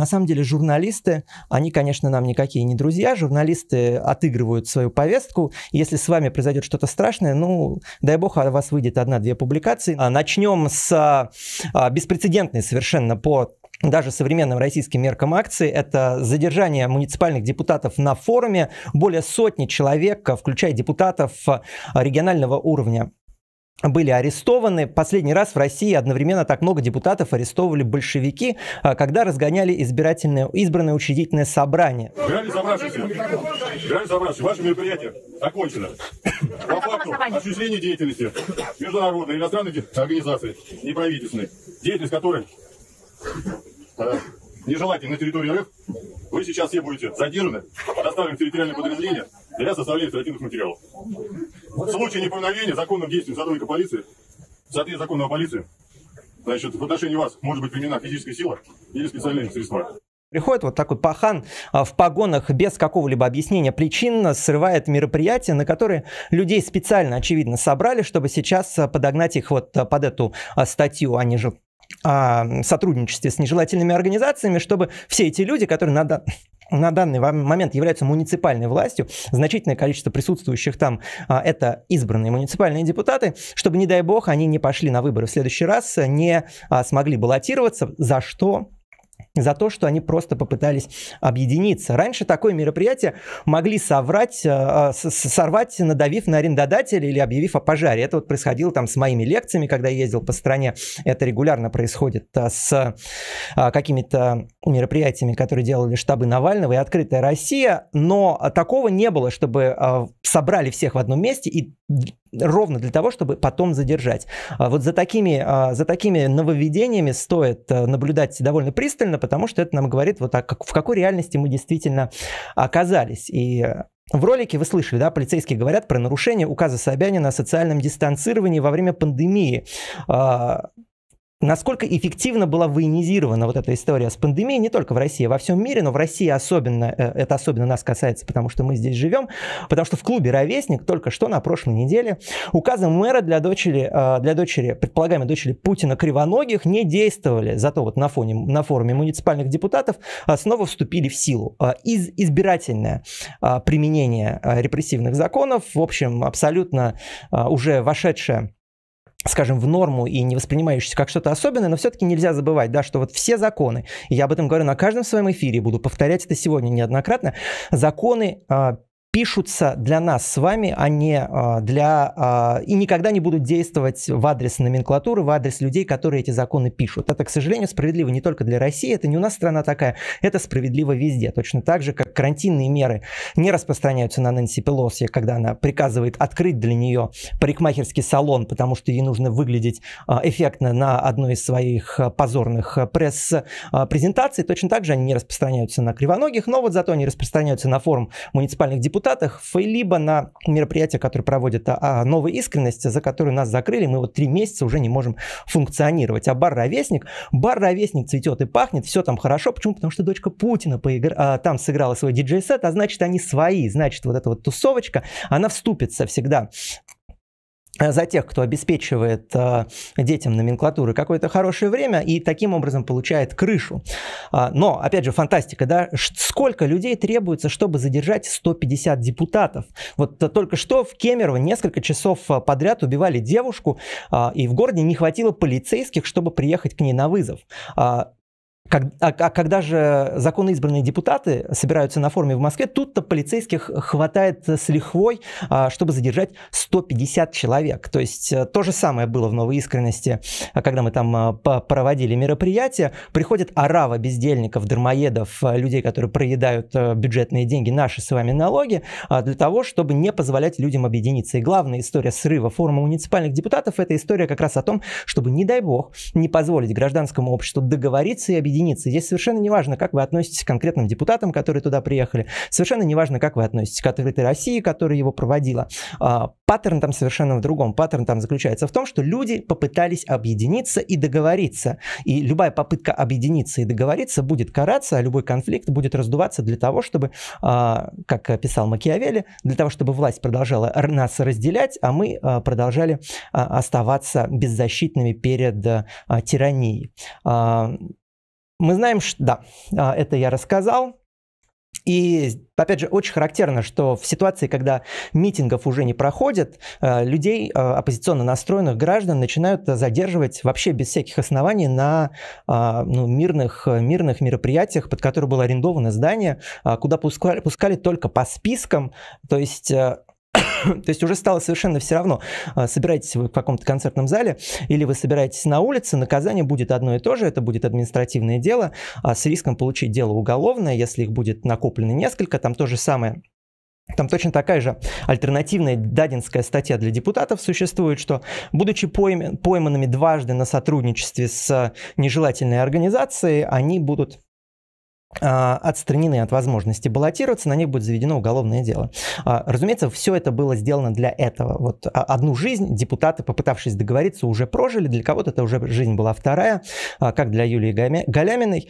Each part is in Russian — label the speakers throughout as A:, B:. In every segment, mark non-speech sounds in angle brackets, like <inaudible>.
A: На самом деле журналисты, они, конечно, нам никакие не друзья, журналисты отыгрывают свою повестку. Если с вами произойдет что-то страшное, ну, дай бог, у вас выйдет одна-две публикации. А начнем с а, а, беспрецедентной совершенно по даже современным российским меркам акции, это задержание муниципальных депутатов на форуме, более сотни человек, включая депутатов регионального уровня были арестованы. Последний раз в России одновременно так много депутатов арестовывали большевики, а, когда разгоняли избирательное, избранное учредительное собрание. Граждане, собравшихся. Граждане, собравшихся. Ваше мероприятие окончено. По факту осуществления деятельности международной иностранной организации, неправительственной, деятельность которой э, нежелательна на территории РФ, вы сейчас все будете задержаны, доставлены в территориальное подразделение, для составления административных материалов. В случае неповиновения законным действиям сотрудника полиции, в соответствии законного полиции, значит, в отношении вас может быть применена физическая сила или специальные средства. Приходит вот такой пахан а, в погонах без какого-либо объяснения причин, срывает мероприятие, на которое людей специально, очевидно, собрали, чтобы сейчас а, подогнать их вот а, под эту статью. Они же о сотрудничестве с нежелательными организациями, чтобы все эти люди, которые надо на данный момент являются муниципальной властью. Значительное количество присутствующих там а, это избранные муниципальные депутаты, чтобы, не дай бог, они не пошли на выборы в следующий раз, не а, смогли баллотироваться, за что за то, что они просто попытались объединиться. Раньше такое мероприятие могли соврать, э, э, сорвать, надавив на арендодателя или объявив о пожаре. Это вот происходило там с моими лекциями, когда я ездил по стране. Это регулярно происходит э, с какими-то мероприятиями, которые делали штабы Навального и «Открытая Россия». Но такого не было, чтобы собрали всех в одном месте и ровно для того, чтобы потом задержать. А вот за такими, а, за такими нововведениями стоит э, наблюдать довольно пристально, потому что это нам говорит, вот так, в какой реальности мы действительно оказались. И э, в ролике вы слышали, да, полицейские говорят про нарушение указа Собянина о социальном дистанцировании во время пандемии. А, насколько эффективно была военизирована вот эта история с пандемией не только в России, а во всем мире, но в России особенно, э, это особенно нас касается, потому что мы здесь живем, потому что в клубе «Ровесник» только что на прошлой неделе указом мэра для дочери, э, для дочери предполагаемой дочери Путина Кривоногих не действовали, зато вот на, фоне, на форуме муниципальных депутатов э, снова вступили в силу. Из, избирательное применение репрессивных законов, в общем, абсолютно уже вошедшее скажем, в норму и не воспринимающийся как что-то особенное, но все-таки нельзя забывать, да, что вот все законы, я об этом говорю на каждом своем эфире, буду повторять это сегодня неоднократно, законы э, пишутся для нас с вами, а не э, для... Э, и никогда не будут действовать в адрес номенклатуры, в адрес людей, которые эти законы пишут. Это, к сожалению, справедливо не только для России, это не у нас страна такая, это справедливо везде, точно так же, как карантинные меры не распространяются на Нэнси Пелоси, когда она приказывает открыть для нее парикмахерский салон, потому что ей нужно выглядеть а, эффектно на одной из своих а, позорных а, пресс-презентаций. Точно так же они не распространяются на кривоногих, но вот зато они распространяются на форум муниципальных депутатов, либо на мероприятия, которые проводят а, новая искренность, за которую нас закрыли, мы вот три месяца уже не можем функционировать. А бар «Ровесник», бар «Ровесник» цветет и пахнет, все там хорошо. Почему? Потому что дочка Путина поигр... там сыграла свой диджей-сет, а значит, они свои, значит, вот эта вот тусовочка, она вступится всегда э, за тех, кто обеспечивает э, детям номенклатуры какое-то хорошее время и таким образом получает крышу. А, но, опять же, фантастика, да, сколько людей требуется, чтобы задержать 150 депутатов? Вот э, только что в Кемерово несколько часов э, подряд убивали девушку, а, и в городе не хватило полицейских, чтобы приехать к ней на вызов. А, а, а, когда же законно избранные депутаты собираются на форуме в Москве, тут-то полицейских хватает с лихвой, а, чтобы задержать 150 человек. То есть э, то же самое было в «Новой искренности», а, когда мы там проводили мероприятие. Приходят арава бездельников, дармоедов, людей, которые проедают э, бюджетные деньги, наши с вами налоги, для того, чтобы не позволять людям объединиться. И главная история срыва форума муниципальных депутатов – это история как раз о том, чтобы, не дай бог, не позволить гражданскому обществу договориться и объединиться единицы. Здесь совершенно не важно, как вы относитесь к конкретным депутатам, которые туда приехали. Совершенно не важно, как вы относитесь к открытой России, которая его проводила. А, паттерн там совершенно в другом. Паттерн там заключается в том, что люди попытались объединиться и договориться. И любая попытка объединиться и договориться будет караться, а любой конфликт будет раздуваться для того, чтобы, а, как писал Макиавелли, для того, чтобы власть продолжала нас разделять, а мы а, продолжали оставаться беззащитными перед тиранией. Мы знаем, что... Да, а, это я рассказал. И, опять же, очень характерно, что в ситуации, когда митингов уже не проходят, э, людей, э, оппозиционно настроенных граждан, начинают задерживать вообще без всяких оснований на а, ну, мирных, мирных мероприятиях, под которые было арендовано здание, а, куда пускали, пускали только по спискам. То есть э, <coughs> То есть уже стало совершенно все равно, а, собираетесь вы в каком-то концертном зале или вы собираетесь на улице, наказание будет одно и то же, это будет административное дело а с риском получить дело уголовное, если их будет накоплено несколько, там то же самое. Там точно такая же альтернативная дадинская статья для депутатов существует, что, будучи пойманными дважды на сотрудничестве с нежелательной организацией, они будут а, отстранены от возможности баллотироваться, на них будет заведено уголовное дело. А, разумеется, все это было сделано для этого. Вот а, одну жизнь депутаты, попытавшись договориться, уже прожили, для кого-то это уже жизнь была вторая, как для Юлии Галяминой.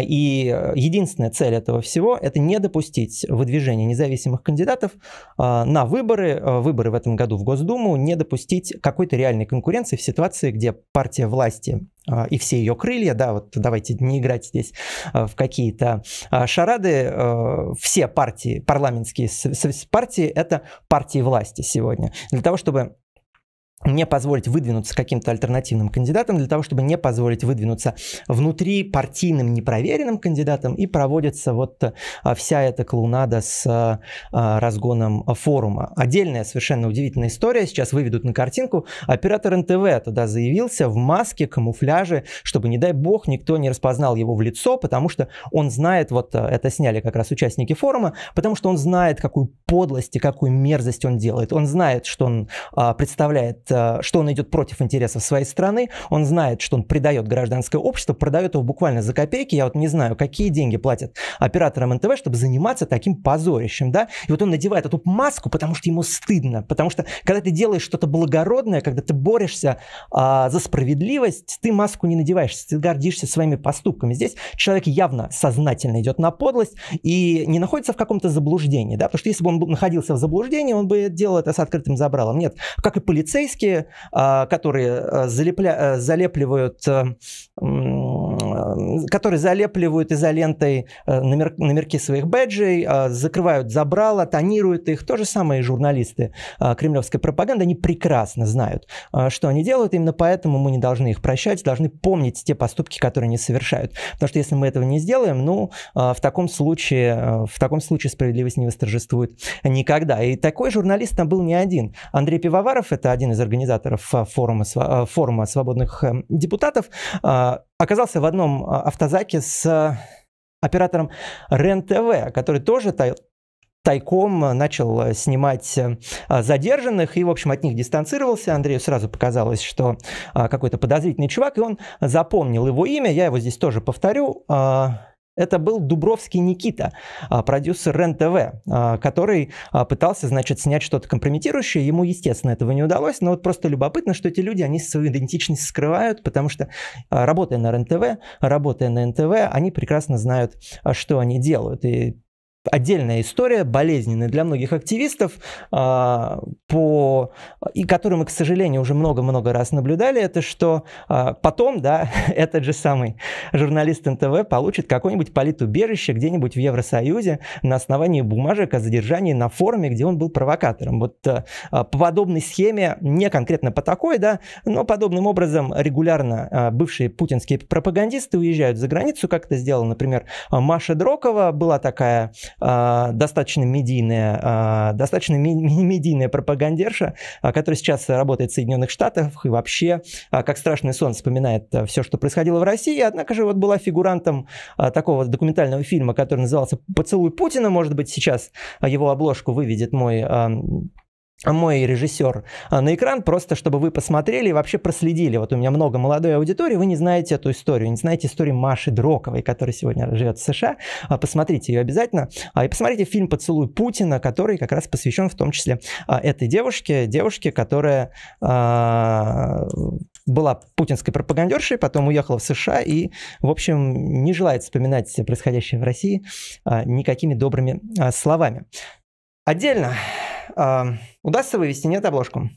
A: И э, единственная цель этого всего – это не допустить выдвижения независимых кандидатов на выборы, выборы в этом году в Госдуму, не допустить какой-то реальной конкуренции в ситуации, где партия власти а, и все ее крылья, да, вот давайте не играть здесь а, в какие-то а, шарады. Все партии, парламентские партии, это партии власти сегодня. Для того, чтобы не позволить выдвинуться каким-то альтернативным кандидатам для того, чтобы не позволить выдвинуться внутри партийным непроверенным кандидатам и проводится вот а, вся эта клоунада с а, а, разгоном форума. Отдельная совершенно удивительная история, сейчас выведут на картинку, оператор НТВ туда заявился в маске, камуфляже, чтобы, не дай бог, никто не распознал его в лицо, потому что он знает, вот это сняли как раз участники форума, потому что он знает, какую подлости, какую мерзость он делает. Он знает, что он а, представляет, а, что он идет против интересов своей страны, он знает, что он предает гражданское общество, продает его буквально за копейки. Я вот не знаю, какие деньги платят операторам НТВ, чтобы заниматься таким позорищем, да? И вот он надевает эту маску, потому что ему стыдно, потому что когда ты делаешь что-то благородное, когда ты борешься а, за справедливость, ты маску не надеваешь, ты гордишься своими поступками. Здесь человек явно сознательно идет на подлость и не находится в каком-то заблуждении, да? Потому что если бы он был находился в заблуждении, он бы делал это с открытым забралом. Нет, как и полицейские, а, которые а, залепля, а, залепливают которые залепливают изолентой э, номер, номерки своих бэджей, э, закрывают забрала, тонируют их. То же самое и журналисты э, кремлевской пропаганды, они прекрасно знают, что они делают. Именно поэтому мы не должны их прощать, должны помнить те поступки, которые они совершают. Потому что если мы этого не сделаем, ну, в таком случае, в таком случае справедливость не восторжествует никогда. И такой журналист там был не один. Андрей Пивоваров, это один из организаторов форума, форума свободных эм, депутатов, оказался в одном а, автозаке с а, оператором РЕН-ТВ, который тоже тай тайком начал а, снимать задержанных и, в общем, от них дистанцировался. Андрею сразу показалось, что какой-то подозрительный чувак, и он запомнил его имя. Я его здесь тоже повторю. Это был Дубровский Никита, а, продюсер РЕН-ТВ, а, который а, пытался, значит, снять что-то компрометирующее. Ему, естественно, этого не удалось, но вот просто любопытно, что эти люди, они свою идентичность скрывают, потому что, работая на РЕН-ТВ, работая на НТВ, они прекрасно знают, что они делают. И отдельная история, болезненная для многих активистов, по, и которую мы, к сожалению, уже много-много раз наблюдали, это что потом, да, <laughs> этот же самый журналист НТВ получит какое-нибудь политубежище где-нибудь в Евросоюзе на основании бумажек о задержании на форуме, где он был провокатором. Вот э, а, по подобной схеме, не конкретно по такой, да, но подобным образом регулярно э, бывшие путинские пропагандисты уезжают за границу, как это сделал, например, Маша Дрокова, была такая э, достаточно медийная, достаточно медийная пропагандерша, которая сейчас работает в Соединенных Штатах и вообще, как страшный сон, вспоминает все, что происходило в России, однако же вот была фигурантом а, такого документального фильма, который назывался «Поцелуй Путина», может быть, сейчас а, его обложку выведет мой а, а мой режиссер а, на экран, просто чтобы вы посмотрели и вообще проследили. Вот у меня много молодой аудитории, вы не знаете эту историю, не знаете историю Маши Дроковой, которая сегодня живет в США. А, посмотрите ее обязательно. И посмотрите фильм «Поцелуй Путина», который как раз посвящен в том числе этой девушке, девушке, которая была путинской пропагандершей, потом уехала в США и, в общем, не желает вспоминать происходящее в России никакими добрыми словами. Отдельно э, удастся вывести нет обложку.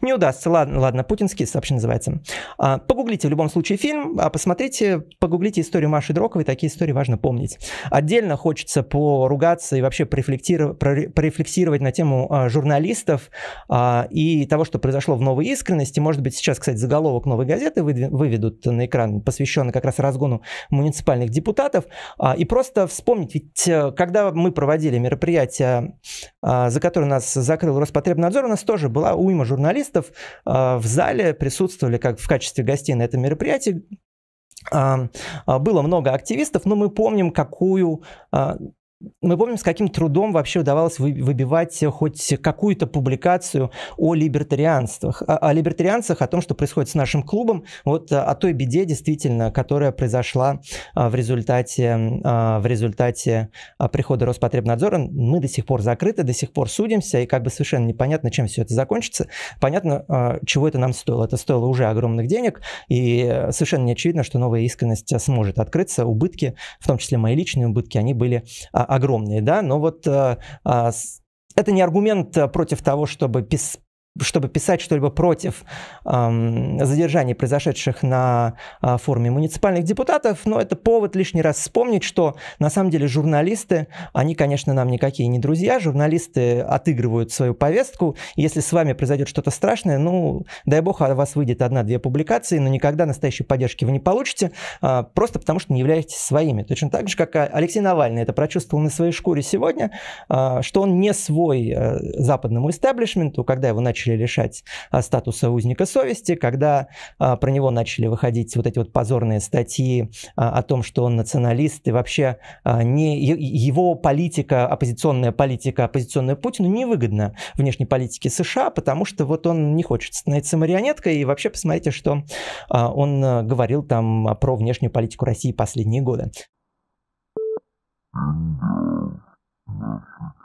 A: Не удастся. Ладно, ладно, путинский сообщение называется. А, погуглите в любом случае фильм, а посмотрите, погуглите историю Маши Дроковой, такие истории важно помнить. Отдельно хочется поругаться и вообще прорефлектировать, прорефлексировать на тему а, журналистов а, и того, что произошло в «Новой искренности». Может быть, сейчас, кстати, заголовок «Новой газеты» выведут на экран, посвященный как раз разгону муниципальных депутатов. А, и просто вспомнить, ведь э, когда мы проводили мероприятие, а, за которое нас закрыл Роспотребнадзор, у нас тоже была уйма журналистов, журналистов а, в зале присутствовали как в качестве гостей на этом мероприятии а, было много активистов, но мы помним, какую а, мы помним, с каким трудом вообще удавалось выбивать э, хоть какую-то публикацию о либертарианствах, о, о либертарианцах, о том, что происходит с нашим клубом, вот э, о той беде действительно, которая произошла э, в результате, в результате прихода Роспотребнадзора. Мы до сих пор закрыты, до сих пор судимся, и как бы совершенно непонятно, чем все это закончится. Понятно, чего это нам стоило. Это стоило уже огромных денег, и совершенно не очевидно, что новая искренность сможет открыться. Убытки, в том числе мои личные убытки, они были а, огромные, да, но вот э, а, это не аргумент э, против того, чтобы пис чтобы писать что-либо против эм, задержаний, произошедших на э, форуме муниципальных депутатов, но это повод лишний раз вспомнить, что на самом деле журналисты, они, конечно, нам никакие не друзья, журналисты отыгрывают свою повестку, если с вами произойдет что-то страшное, ну, дай бог, у вас выйдет одна-две публикации, но никогда настоящей поддержки вы не получите, э, просто потому что не являетесь своими. Точно так же, как Алексей Навальный это прочувствовал на своей шкуре сегодня, э, что он не свой э, западному истеблишменту, когда его начали начали лишать а, статуса узника совести, когда а, про него начали выходить вот эти вот позорные статьи а, о том, что он националист, и вообще не, его политика, оппозиционная политика, оппозиционная Путину невыгодна внешней политике США, потому что вот он не хочет становиться марионеткой, и вообще посмотрите, что он говорил там про внешнюю политику России последние годы. Mm-hmm.